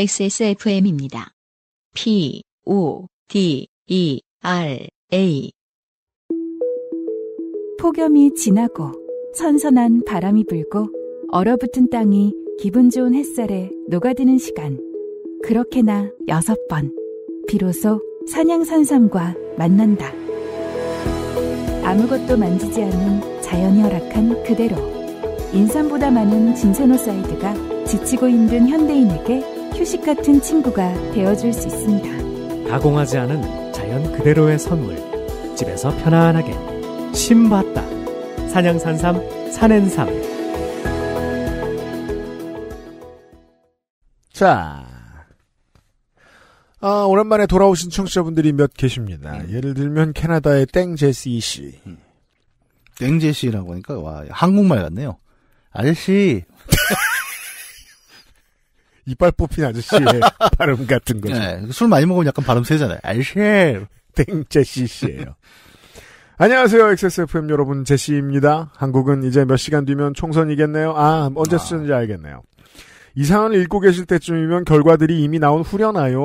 XSFM입니다. P, O, D, E, R, A. 폭염이 지나고 선선한 바람이 불고 얼어붙은 땅이 기분 좋은 햇살에 녹아드는 시간. 그렇게나 여섯 번. 비로소 산양산삼과 만난다. 아무것도 만지지 않은 자연이 허락한 그대로. 인삼보다 많은 진세노사이드가 지치고 힘든 현대인에게 휴식 같은 친구가 되어줄 수 있습니다. 가공하지 않은 자연 그대로의 선물. 집에서 편안하게. 심봤다. 산양산삼, 산엔삼. 자. 아, 오랜만에 돌아오신 청취자분들이 몇 계십니다. 음. 예를 들면 캐나다의 땡제시 씨. 음. 땡제시라고 하니까 와 한국말 같네요. 아저씨 이빨 뽑힌 아저씨의 발음 같은 거죠. 네, 술 많이 먹으면 약간 발음 세잖아요. 알쉐 땡제 씨씨예요. 안녕하세요. XSFM 여러분 제시입니다. 한국은 이제 몇 시간 뒤면 총선이겠네요. 아언제쓰는지 아. 알겠네요. 이 사안을 읽고 계실 때쯤이면 결과들이 이미 나온 후려나요?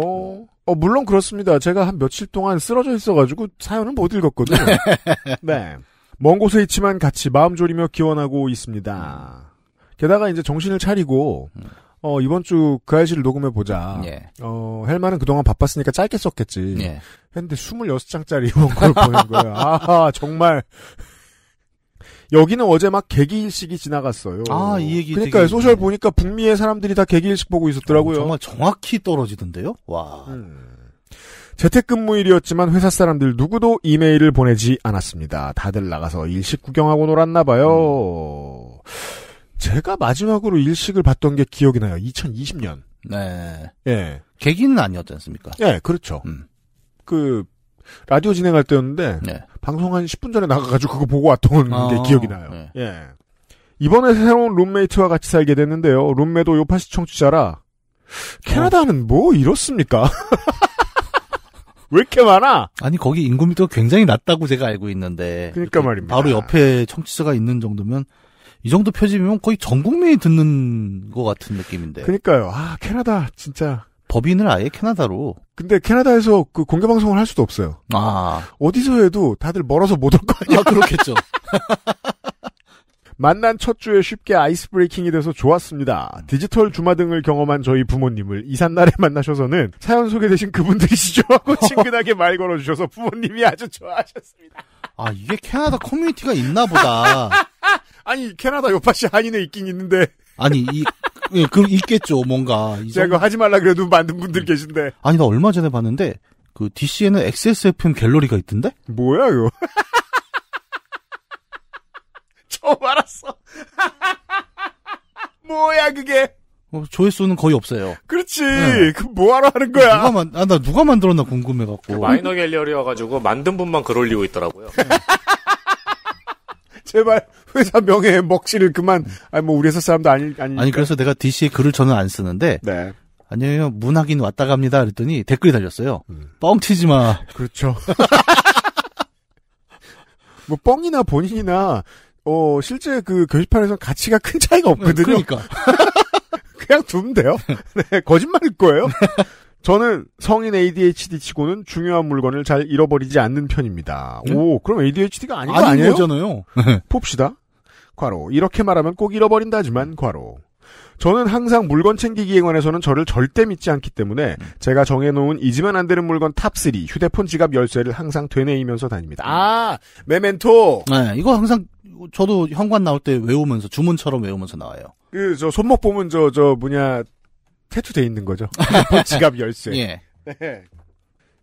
어, 물론 그렇습니다. 제가 한 며칠 동안 쓰러져 있어가지고 사연은못 읽었거든요. 네. 먼 곳에 있지만 같이 마음 졸이며 기원하고 있습니다. 게다가 이제 정신을 차리고 음. 어, 이번 주 그 아이씨를 녹음해보자. 예. 어, 헬마는 그동안 바빴으니까 짧게 썼겠지. 예. 했는데 26장짜리 원고를 보낸 거야 아하, 정말. 여기는 어제 막 개기일식이 지나갔어요. 아, 이 얘기. 그러니까 되게... 소셜 보니까 북미의 사람들이 다 개기일식 보고 있었더라고요. 어, 정말 정확히 떨어지던데요? 와. 음. 재택근무일이었지만 회사 사람들 누구도 이메일을 보내지 않았습니다. 다들 나가서 일식 구경하고 놀았나 봐요. 음. 제가 마지막으로 일식을 봤던 게 기억이 나요. 2020년. 네. 예. 계기는 아니었지 않습니까? 예, 그렇죠. 음. 그, 라디오 진행할 때였는데, 네. 방송 한 10분 전에 나가가지고 그거 보고 왔던 아, 게 기억이 나요. 네. 예. 이번에 새로운 룸메이트와 같이 살게 됐는데요. 룸메도 요파시 청취자라, 캐나다는 어. 뭐 이렇습니까? 왜 이렇게 많아? 아니 거기 인구 밀도가 굉장히 낮다고 제가 알고 있는데 그러니까 말입니다. 바로 옆에 청취자가 있는 정도면 이 정도 표지면 거의 전 국민이 듣는 것 같은 느낌인데. 그니까요. 아, 캐나다, 진짜. 법인을 아예 캐나다로. 근데 캐나다에서 그 공개 방송을 할 수도 없어요. 아. 어디서 해도 다들 멀어서 못 올 거 아니야. 아, 그렇겠죠. 만난 첫 주에 쉽게 아이스 브레이킹이 돼서 좋았습니다. 디지털 주마등을 경험한 저희 부모님을 이삿날에 만나셔서는 사연 소개되신 그분들이시죠? 하고 친근하게 말 걸어주셔서 부모님이 아주 좋아하셨습니다. 아, 이게 캐나다 커뮤니티가 있나 보다. 아니 캐나다 요파시 한인회 있긴 있는데. 아니 이 예, 그 있겠죠 뭔가. 제가 이 하지 말라 그래도 만든 분들 계신데. 아니 나 얼마 전에 봤는데 그 DC에는 XSFM 갤러리가 있던데? 뭐야 이거? 처음 알았어. 뭐야 그게? 어, 조회수는 거의 없어요. 그렇지. 네. 그 뭐하러 하는 거야? 누가 만, 아, 나 누가 만들었나 궁금해갖고. 마이너 갤러리여가지고 만든 분만 글 올리고 있더라고요. 네. 제발 회사 명예 먹칠을 그만. 아니 뭐 우리 회사 사람도 아니 아니. 아니 그래서 내가 DC에 글을 저는 안 쓰는데. 네. 아니에요 문학인 왔다 갑니다. 그랬더니 댓글이 달렸어요. 음. 뻥치지 마. 그렇죠. 뭐 뻥이나 본인이나 어 실제 그 게시판에서 가치가 큰 차이가 없거든요. 네, 그러니까. 그냥 두면 돼요. 네, 거짓말일 거예요. 저는 성인 ADHD 치고는 중요한 물건을 잘 잃어버리지 않는 편입니다. 응? 예? 오, 그럼 ADHD가 아닌 거 아니에요? 잖아요 봅시다. 과로. 이렇게 말하면 꼭 잃어버린다지만 과로. 저는 항상 물건 챙기기에 관해서는 저를 절대 믿지 않기 때문에 음. 제가 정해놓은 잊으면 안 되는 물건 탑3 휴대폰 지갑 열쇠를 항상 되뇌이면서 다닙니다. 음. 아 메멘토. 네 이거 항상 저도 현관 나올 때 외우면서 주문처럼 외우면서 나와요. 그저 손목 보면 저저 뭐냐 세트돼 있는 거죠. 지갑 열쇠. 예. 네.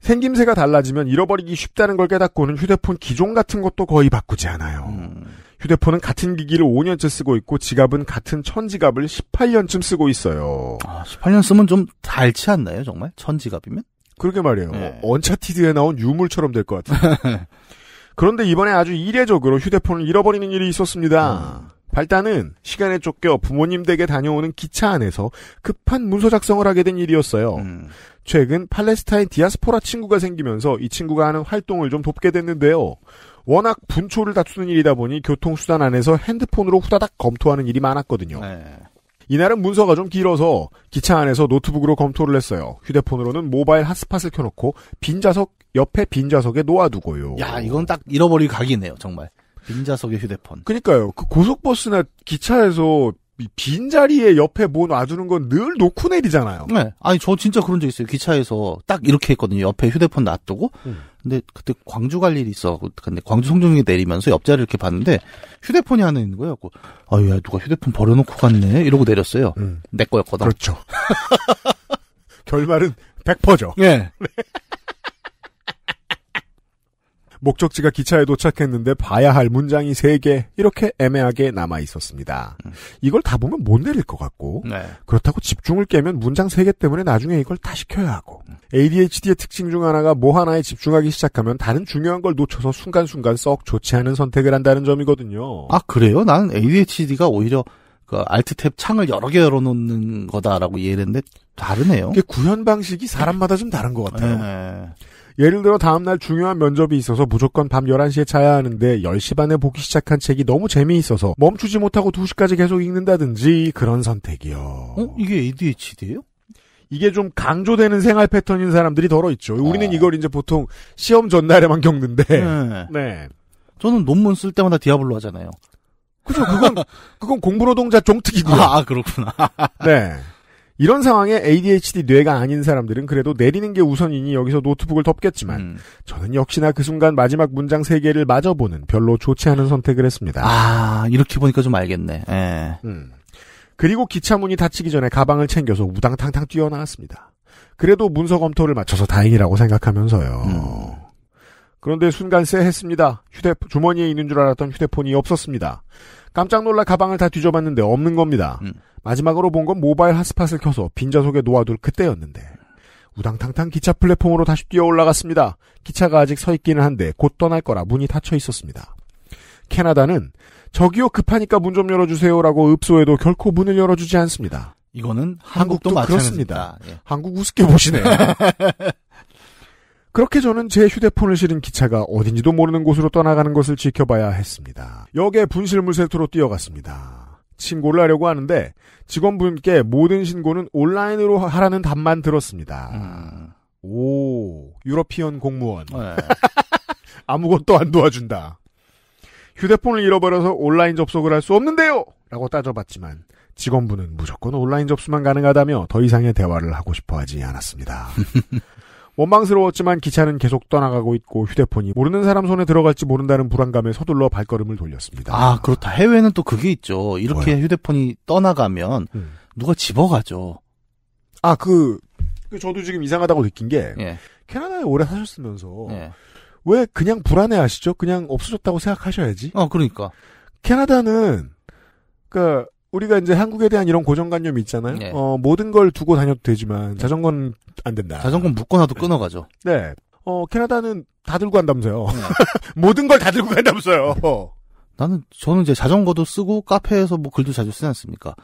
생김새가 달라지면 잃어버리기 쉽다는 걸 깨닫고는 휴대폰 기종 같은 것도 거의 바꾸지 않아요. 음. 휴대폰은 같은 기기를 5년째 쓰고 있고 지갑은 같은 천지갑을 18년쯤 쓰고 있어요. 아, 18년 쓰면 좀 달지 않나요, 정말? 천지갑이면? 그러게 말이에요. 네. 언차티드에 나온 유물처럼 될 것 같아요. 그런데 이번에 아주 이례적으로 휴대폰을 잃어버리는 일이 있었습니다. 음. 발단은 시간에 쫓겨 부모님 댁에 다녀오는 기차 안에서 급한 문서 작성을 하게 된 일이었어요. 음. 최근 팔레스타인 디아스포라 친구가 생기면서 이 친구가 하는 활동을 좀 돕게 됐는데요. 워낙 분초를 다투는 일이다 보니 교통수단 안에서 핸드폰으로 후다닥 검토하는 일이 많았거든요. 네. 이날은 문서가 좀 길어서 기차 안에서 노트북으로 검토를 했어요. 휴대폰으로는 모바일 핫스팟을 켜놓고 빈 좌석 옆에 빈 좌석에 놓아두고요. 야 이건 딱 잃어버릴 각이네요 정말. 빈좌석에 휴대폰. 그니까요. 그 고속버스나 기차에서 빈자리에 옆에 뭐 놔두는 건 늘 놓고 내리잖아요. 네. 아니, 저 진짜 그런 적 있어요. 기차에서 딱 이렇게 했거든요. 옆에 휴대폰 놔두고. 음. 근데 그때 광주 갈 일이 있어. 근데 광주 송정역에 내리면서 옆자리를 이렇게 봤는데 휴대폰이 하나 있는 거예요. 아유, 야, 누가 휴대폰 버려놓고 갔네. 이러고 내렸어요. 음. 내 거였거든. 그렇죠. 결말은 100%죠. 예. 네. 목적지가 기차에 도착했는데 봐야 할 문장이 3개 이렇게 애매하게 남아 있었습니다. 음. 이걸 다 보면 못 내릴 것 같고 네. 그렇다고 집중을 깨면 문장 3개 때문에 나중에 이걸 다 시켜야 하고 음. ADHD의 특징 중 하나가 뭐 하나에 집중하기 시작하면 다른 중요한 걸 놓쳐서 순간순간 썩 좋지 않은 선택을 한다는 점이거든요. 아 그래요? 나는 ADHD가 오히려 그 알트 탭 창을 여러 개 열어놓는 거다라고 이해를 했는데 다르네요. 이게 구현 방식이 사람마다 좀 다른 것 같아요. 네. 예를 들어 다음날 중요한 면접이 있어서 무조건 밤 11시에 자야 하는데 10시 반에 보기 시작한 책이 너무 재미있어서 멈추지 못하고 2시까지 계속 읽는다든지 그런 선택이요. 어? 이게 ADHD예요? 이게 좀 강조되는 생활 패턴인 사람들이 덜어 있죠. 우리는 어. 이걸 이제 보통 시험 전날에만 겪는데. 네. 네. 저는 논문 쓸 때마다 디아블로 하잖아요. 그죠? 그건 그건 공부노동자 종특이고요. 아 그렇구나. 네. 이런 상황에 ADHD 뇌가 아닌 사람들은 그래도 내리는 게 우선이니 여기서 노트북을 덮겠지만 음. 저는 역시나 그 순간 마지막 문장 세 개를 마저 보는 별로 좋지 않은 선택을 했습니다. 아 이렇게 보니까 좀 알겠네. 예. 음. 그리고 기차 문이 닫히기 전에 가방을 챙겨서 우당탕탕 뛰어나왔습니다. 그래도 문서 검토를 마쳐서 다행이라고 생각하면서요. 음. 그런데 순간 쎄했습니다. 휴대 주머니에 있는 줄 알았던 휴대폰이 없었습니다. 깜짝 놀라 가방을 다 뒤져봤는데 없는 겁니다. 음. 마지막으로 본 건 모바일 핫스팟을 켜서 빈좌석에 놓아둘 그때였는데 우당탕탕 기차 플랫폼으로 다시 뛰어 올라갔습니다. 기차가 아직 서 있기는 한데 곧 떠날 거라 문이 닫혀 있었습니다. 캐나다는 저기요 급하니까 문 좀 열어주세요라고 읍소에도 결코 문을 열어주지 않습니다. 이거는 한국도, 한국도 그렇습니다. 예. 한국 우습게 보시네요. 그렇게 저는 제 휴대폰을 실은 기차가 어딘지도 모르는 곳으로 떠나가는 것을 지켜봐야 했습니다. 역에 분실물 세트로 뛰어갔습니다. 신고를 하려고 하는데 직원분께 모든 신고는 온라인으로 하라는 답만 들었습니다. 음. 오, 유러피언 공무원. 네. 아무것도 안 도와준다. 휴대폰을 잃어버려서 온라인 접속을 할 수 없는데요! 라고 따져봤지만 직원분은 무조건 온라인 접수만 가능하다며 더 이상의 대화를 하고 싶어 하지 않았습니다. 원망스러웠지만 기차는 계속 떠나가고 있고 휴대폰이 모르는 사람 손에 들어갈지 모른다는 불안감에 서둘러 발걸음을 돌렸습니다. 아 그렇다. 해외는 또 그게 있죠. 이렇게 뭐야? 휴대폰이 떠나가면 음. 누가 집어가죠. 아그 그 저도 지금 이상하다고 느낀 게 예. 캐나다에 오래 사셨으면서 예. 왜 그냥 불안해하시죠? 그냥 없어졌다고 생각하셔야지. 어 그러니까 캐나다는 그러니까 우리가 이제 한국에 대한 이런 고정관념이 있잖아요. 네. 어, 모든 걸 두고 다녀도 되지만 네. 자전거는 안 된다. 자전거 묶어놔도 끊어가죠. 네. 어, 캐나다는 다 들고 간다면서요. 네. 모든 걸 다 들고 간다면서요. 나는 저는 이제 자전거도 쓰고 카페에서 뭐 글도 자주 쓰지 않습니까?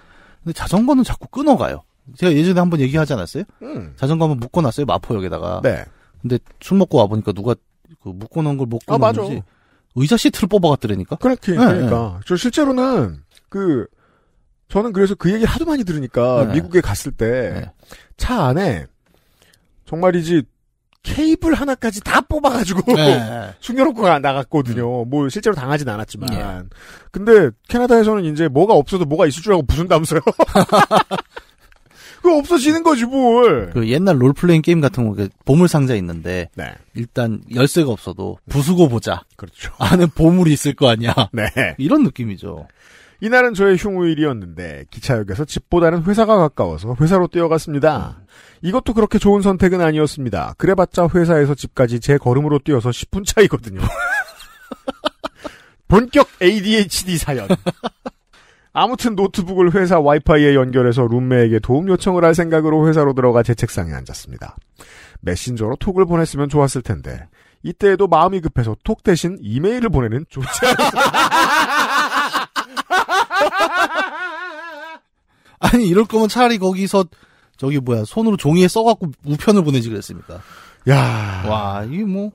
근데 자전거는 자꾸 끊어가요. 제가 예전에 한번 얘기하지 않았어요? 음. 자전거 한번 묶어놨어요 마포역에다가. 네. 근데 술 먹고 와 보니까 누가 그 묶어놓은 걸 묶어놓은지 아, 의자 시트를 뽑아갔더라니까. 그렇게 네, 그러니까 네. 저 실제로는 그 저는 그래서 그 얘기 하도 많이 들으니까 네. 미국에 갔을 때차 네. 안에 정말이지 케이블 하나까지 다 뽑아가지고 네. 숨겨놓고 나갔거든요. 음. 뭐 실제로 당하진 않았지만. 예. 근데 캐나다에서는 이제 뭐가 없어도 뭐가 있을 줄 알고 부순다면서요. 그 없어지는 거지 뭘. 그 옛날 롤플레잉 게임 같은 거 그 보물 상자 있는데 네. 일단 열쇠가 없어도 부수고 보자. 그렇죠. 안에 보물이 있을 거 아니야. 네. 이런 느낌이죠. 이날은 저의 흉우일이었는데 기차역에서 집보다는 회사가 가까워서 회사로 뛰어갔습니다. 이것도 그렇게 좋은 선택은 아니었습니다. 그래봤자 회사에서 집까지 제 걸음으로 뛰어서 10분 차이거든요. 본격 ADHD 사연. 아무튼 노트북을 회사 와이파이에 연결해서 룸메에게 도움 요청을 할 생각으로 회사로 들어가 제 책상에 앉았습니다. 메신저로 톡을 보냈으면 좋았을 텐데 이때에도 마음이 급해서 톡 대신 이메일을 보내는 조치 아니 이럴 거면 차라리 거기서 저기 뭐야 손으로 종이에 써갖고 우편을 보내지 그랬습니까? 야, 와 이게 뭐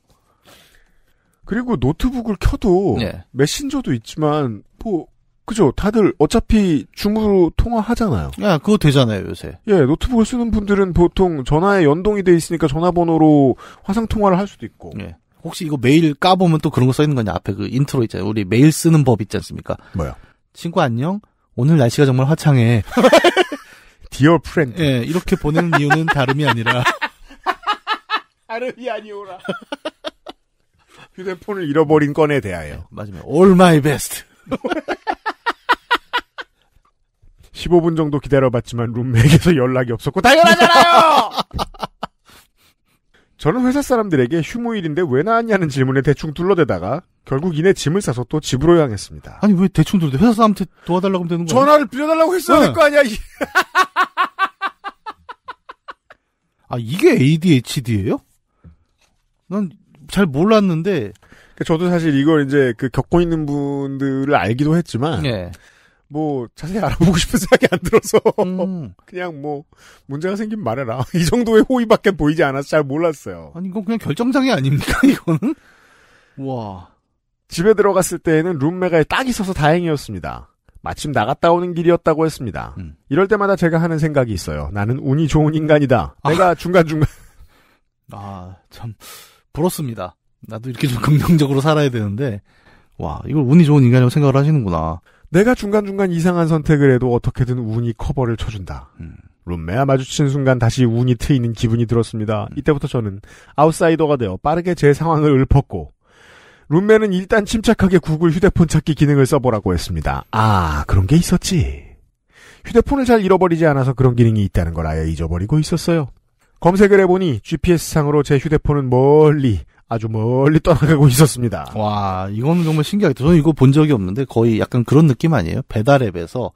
그리고 노트북을 켜도 네. 메신저도 있지만 뭐 그죠? 다들 어차피 줌으로 통화하잖아요. 야, 그거 되잖아요, 요새. 예, 노트북을 쓰는 분들은 보통 전화에 연동이 돼 있으니까 전화번호로 화상 통화를 할 수도 있고. 예. 혹시 이거 메일 까보면 또 그런 거 써 있는 거냐? 앞에 그 인트로 있잖아요. 우리 메일 쓰는 법 있지 않습니까? 뭐야 친구 안녕? 오늘 날씨가 정말 화창해. 디어 프렌드. 예, 이렇게 보내는 이유는 다름이 아니라. 다름이 아니오라. 휴대폰을 잃어버린 건에 대하여. 네, 마지막, all my best. 15분 정도 기다려봤지만 룸메에게서 연락이 없었고, 당연하잖아요! 저는 회사 사람들에게 휴무일인데 왜 나왔냐는 질문에 대충 둘러대다가 결국 이내 짐을 싸서 또 집으로 향했습니다. 아니 왜 대충 둘러대? 회사 사람한테 도와달라고 하면 되는 거야? 전화를 빌려달라고 했어야 네. 될거 아니야. 아 이게 ADHD예요? 난 잘 몰랐는데. 그러니까 저도 사실 이걸 이제 그 겪고 있는 분들을 알기도 했지만 네. 뭐 자세히 알아보고 싶은 생각이 안 들어서 음. 그냥 뭐 문제가 생긴 말해라 이 정도의 호의밖에 보이지 않아서 잘 몰랐어요. 아니 이건 그냥 결정장애 아닙니까 이거는? 와 집에 들어갔을 때에는 룸메가 에딱 있어서 다행이었습니다. 마침 나갔다 오는 길이었다고 했습니다. 음. 이럴 때마다 제가 하는 생각이 있어요. 나는 운이 좋은 인간이다. 아. 내가 중간 중간 아 참 부럽습니다. 나도 이렇게 좀 긍정적으로 살아야 되는데 와 이걸 운이 좋은 인간이라고 생각을 하시는구나. 내가 중간중간 이상한 선택을 해도 어떻게든 운이 커버를 쳐준다. 음. 룸메와 마주치는 순간 다시 운이 트이는 기분이 들었습니다. 음. 이때부터 저는 아웃사이더가 되어 빠르게 제 상황을 읊었고 룸메는 일단 침착하게 구글 휴대폰 찾기 기능을 써보라고 했습니다. 아 그런 게 있었지. 휴대폰을 잘 잃어버리지 않아서 그런 기능이 있다는 걸 아예 잊어버리고 있었어요. 검색을 해보니 GPS상으로 제 휴대폰은 멀리 아주 멀리 떠나가고 있었습니다. 와, 이건 정말 신기하겠다. 저는 이거 본 적이 없는데 거의 약간 그런 느낌 아니에요? 배달앱에서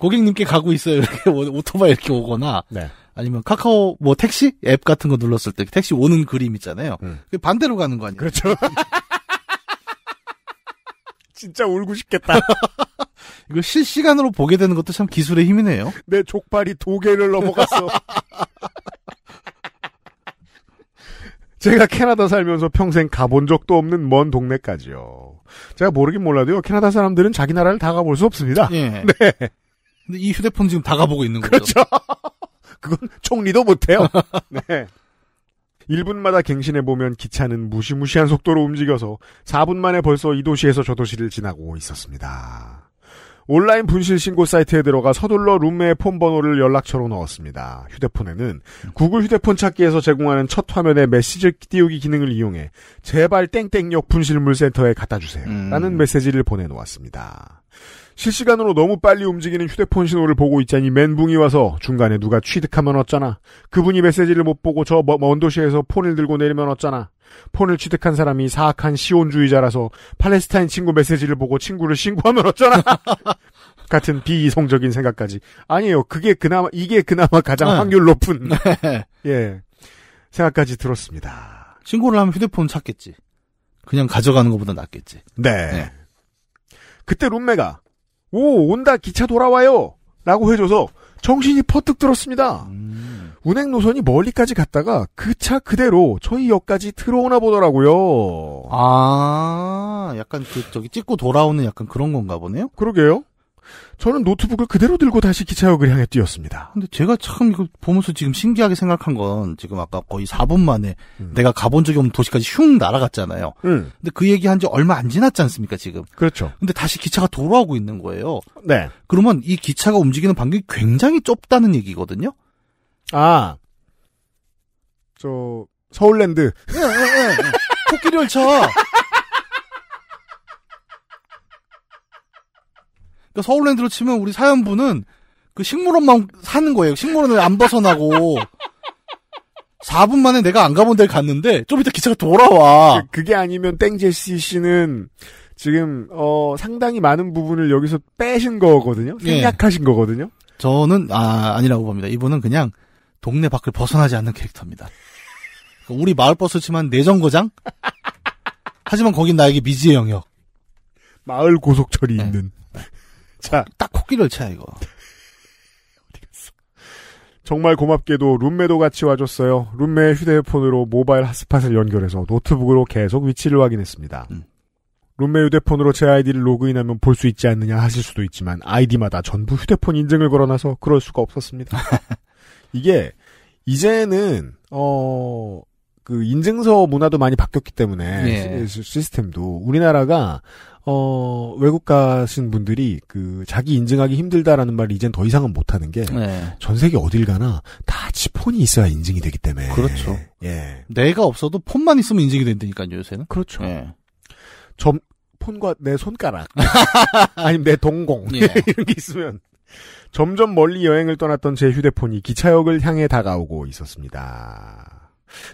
고객님께 가고 있어요. 이렇게 오토바이 이렇게 오거나 네. 아니면 카카오 뭐 택시 앱 같은 거 눌렀을 때 택시 오는 그림 있잖아요. 음. 반대로 가는 거 아니에요? 그렇죠. 진짜 울고 싶겠다. 이거 실시간으로 보게 되는 것도 참 기술의 힘이네요. 내 족발이 도계를 넘어갔어. 제가 캐나다 살면서 평생 가본 적도 없는 먼 동네까지요. 제가 모르긴 몰라도요. 캐나다 사람들은 자기 나라를 다 가볼 수 없습니다. 예. 네. 근데 이 휴대폰 지금 다 가보고 있는 거죠. 그렇죠. 그건 총리도 못해요. 네. 1분마다 갱신해보면 기차는 무시무시한 속도로 움직여서 4분 만에 벌써 이 도시에서 저 도시를 지나고 있었습니다. 온라인 분실 신고 사이트에 들어가 서둘러 룸메의 폰 번호를 연락처로 넣었습니다. 휴대폰에는 구글 휴대폰 찾기에서 제공하는 첫 화면에 메시지 띄우기 기능을 이용해 제발 땡땡역 분실물 센터에 갖다 주세요. 라는 음. 메시지를 보내놓았습니다. 실시간으로 너무 빨리 움직이는 휴대폰 신호를 보고 있자니 멘붕이 와서 중간에 누가 취득하면 어쩌나. 그분이 메시지를 못 보고 저 먼 도시에서 폰을 들고 내리면 어쩌나. 폰을 취득한 사람이 사악한 시온주의자라서 팔레스타인 친구 메시지를 보고 친구를 신고하면 어쩌나 같은 비이성적인 생각까지 아니에요 그게 그나마 이게 그나마 가장 네. 확률 높은 네. 예 생각까지 들었습니다 신고를 하면 휴대폰 찾겠지 그냥 가져가는 것보다 낫겠지 네. 네. 그때 룸메가 오 온다 기차 돌아와요 라고 해줘서 정신이 퍼뜩 들었습니다 음... 운행 노선이 멀리까지 갔다가 그 차 그대로 저희 역까지 들어오나 보더라고요. 아, 약간 그 저기 찍고 돌아오는 약간 그런 건가 보네요. 그러게요. 저는 노트북을 그대로 들고 다시 기차역을 향해 뛰었습니다. 근데 제가 참 이거 보면서 지금 신기하게 생각한 건 지금 아까 거의 4분 만에 음. 내가 가본 적이 없는 도시까지 슝 날아갔잖아요. 음. 근데 그 얘기한 지 얼마 안 지났지 않습니까 지금? 그렇죠. 근데 다시 기차가 돌아오고 있는 거예요. 네. 그러면 이 기차가 움직이는 반경이 굉장히 좁다는 얘기거든요. 아, 저 서울랜드. 예, 예, 예. 코끼리 열차. 그러니까 서울랜드로 치면 우리 사연부는 그 식물원만 사는 거예요. 식물원을 안 벗어나고 4분 만에 내가 안 가본 데를 갔는데 좀 이따 기차가 돌아와. 그, 게 아니면 땡제시씨는 지금 어, 상당히 많은 부분을 여기서 빼신 거거든요. 예. 생략하신 거거든요. 저는 아 아니라고 봅니다. 이분은 그냥 동네 밖을 벗어나지 않는 캐릭터입니다. 그러니까 우리 마을버스 지만 내정거장? 하지만 거긴 나에게 미지의 영역. 마을 고속철이 네. 있는. 자. 딱 코끼리를 차, 이거. 어디 갔어? 정말 고맙게도 룸메도 같이 와줬어요. 룸메의 휴대폰으로 모바일 핫스팟을 연결해서 노트북으로 계속 위치를 확인했습니다. 음. 룸메 휴대폰으로 제 아이디를 로그인하면 볼 수 있지 않느냐 하실 수도 있지만 아이디마다 전부 휴대폰 인증을 걸어놔서 그럴 수가 없었습니다. 이게 이제는 어. 그 인증서 문화도 많이 바뀌었기 때문에 예. 시스템도 우리나라가 어 외국 가신 분들이 그 자기 인증하기 힘들다라는 말을 이젠 더 이상은 못 하는 게전 네. 예. 세계 어딜 가나 다 지폰이 있어야 인증이 되기 때문에 그렇죠. 예. 내가 없어도 폰만 있으면 인증이 된다니까요, 요새는. 그렇죠. 예. 점 폰과 내 손가락 아니면 내 동공 예. 이런 게 있으면 점점 멀리 여행을 떠났던 제 휴대폰이 기차역을 향해 다가오고 있었습니다.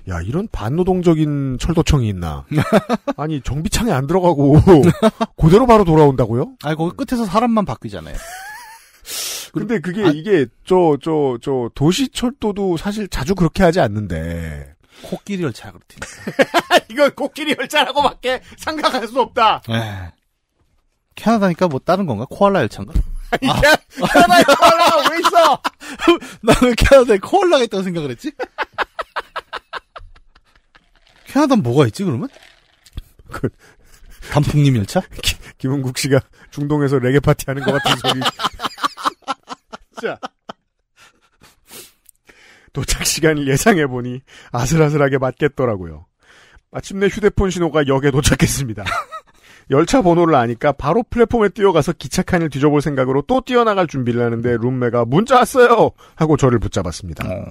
야, 이런 반노동적인 철도청이 있나? 아니, 정비창에 안 들어가고, 그대로 바로 돌아온다고요? 아니, 거기 끝에서 사람만 바뀌잖아요. 근데 그게, 아, 이게, 저, 저, 저, 도시철도도 사실 자주 그렇게 하지 않는데. 코끼리 열차 그렇다니까. 이건 코끼리 열차라고밖에 생각할 수 없다. 에이, 예. 캐나다니까 뭐 다른 건가? 코알라 열차인가? 아. 캐나다에 코알라가 아, 왜 있어? 나는 캐나다에 코알라가 있다고 생각을 했지? 캐나다 뭐가 있지 그러면? 그 단풍잎 열차? 기, 김은국 씨가 중동에서 레게 파티 하는 것 같은 소리. 자. 도착 시간을 예상해 보니 아슬아슬하게 맞겠더라고요. 마침내 휴대폰 신호가 역에 도착했습니다. 열차 번호를 아니까 바로 플랫폼에 뛰어가서 기차칸을 뒤져볼 생각으로 또 뛰어나갈 준비를 하는데 룸메가 문자 왔어요! 하고 저를 붙잡았습니다. 어.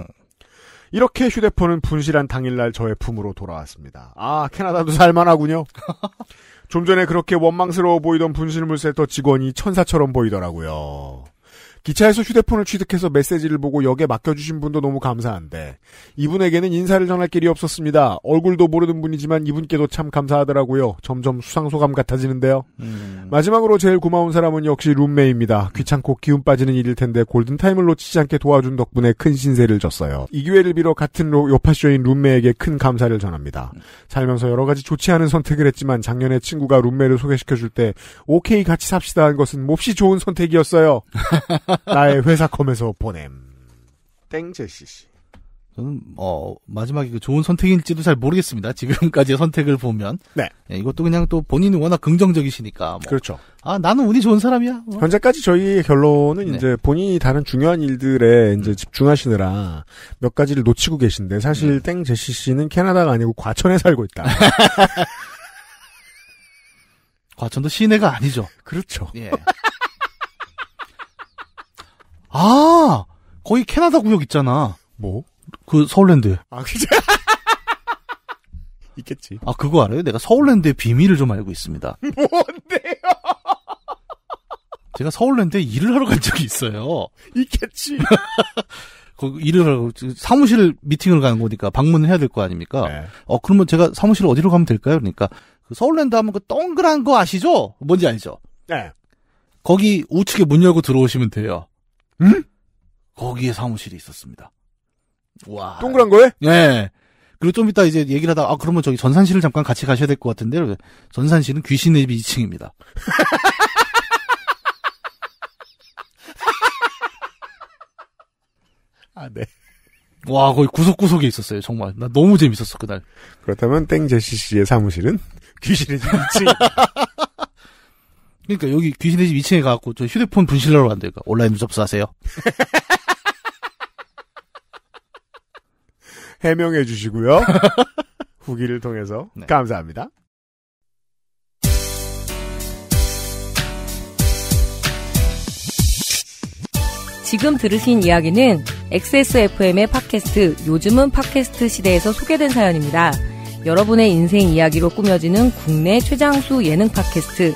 이렇게 휴대폰은 분실한 당일날 저의 품으로 돌아왔습니다. 아, 캐나다도 살만하군요. 좀 전에 그렇게 원망스러워 보이던 분실물센터 직원이 천사처럼 보이더라고요. 기차에서 휴대폰을 취득해서 메시지를 보고 역에 맡겨주신 분도 너무 감사한데 이분에게는 인사를 전할 길이 없었습니다. 얼굴도 모르는 분이지만 이분께도 참 감사하더라고요. 점점 수상소감 같아지는데요. 음. 마지막으로 제일 고마운 사람은 역시 룸메입니다. 귀찮고 기운 빠지는 일일 텐데 골든타임을 놓치지 않게 도와준 덕분에 큰 신세를 졌어요. 이 기회를 빌어 같은 요파쇼인 룸메에게 큰 감사를 전합니다. 살면서 여러 가지 좋지 않은 선택을 했지만 작년에 친구가 룸메를 소개시켜줄 때 오케이 같이 삽시다 한 것은 몹시 좋은 선택이었어요. 나의 회사컴에서 보냄. 땡제시씨 저는 어마지막에그 좋은 선택일지도 잘 모르겠습니다. 지금까지의 선택을 보면 네. 네 이것도 그냥 또 본인이 워낙 긍정적이시니까 뭐. 그렇죠. 아 나는 운이 좋은 사람이야. 뭐. 현재까지 저희 결론은 네. 이제 본인이 다른 중요한 일들에 이제 음. 집중하시느라 몇 가지를 놓치고 계신데 사실 음. 땡 제시 씨는 캐나다가 아니고 과천에 살고 있다. 과천도 시내가 아니죠. 그렇죠. 예. 아 거의 캐나다 구역 있잖아. 뭐? 그 서울랜드. 아 그죠? 있겠지. 아 그거 알아요? 내가 서울랜드의 비밀을 좀 알고 있습니다. 뭔데요? 제가 서울랜드에 일을 하러 간 적이 있어요. 있겠지. 일을 하고 사무실 미팅을 가는 거니까 방문을 해야 될 거 아닙니까? 네. 어 그러면 제가 사무실 어디로 가면 될까요? 그러니까 그 서울랜드 하면 그 동그란 거 아시죠? 뭔지 아시죠? 네. 거기 우측에 문 열고 들어오시면 돼요. 응? 거기에 사무실이 있었습니다. 와. 동그란 거에? 네. 그리고 좀 이따 이제 얘기를 하다, 가 아, 그러면 저기 전산실을 잠깐 같이 가셔야 될 것 같은데, 전산실은 귀신의 집 2층입니다. 아, 네. 와, 거의 구석구석에 있었어요, 정말. 나 너무 재밌었어, 그날. 그렇다면, 땡제시 씨의 사무실은 귀신의 집 2층. 그러니까 여기 귀신의 집 2층에 가갖고 저 휴대폰 분실러로 만들까 그러니까 온라인 접수하세요. 해명해 주시고요. 후기를 통해서 네. 감사합니다. 지금 들으신 이야기는 XSFM의 팟캐스트 요즘은 팟캐스트 시대에서 소개된 사연입니다. 여러분의 인생 이야기로 꾸며지는 국내 최장수 예능 팟캐스트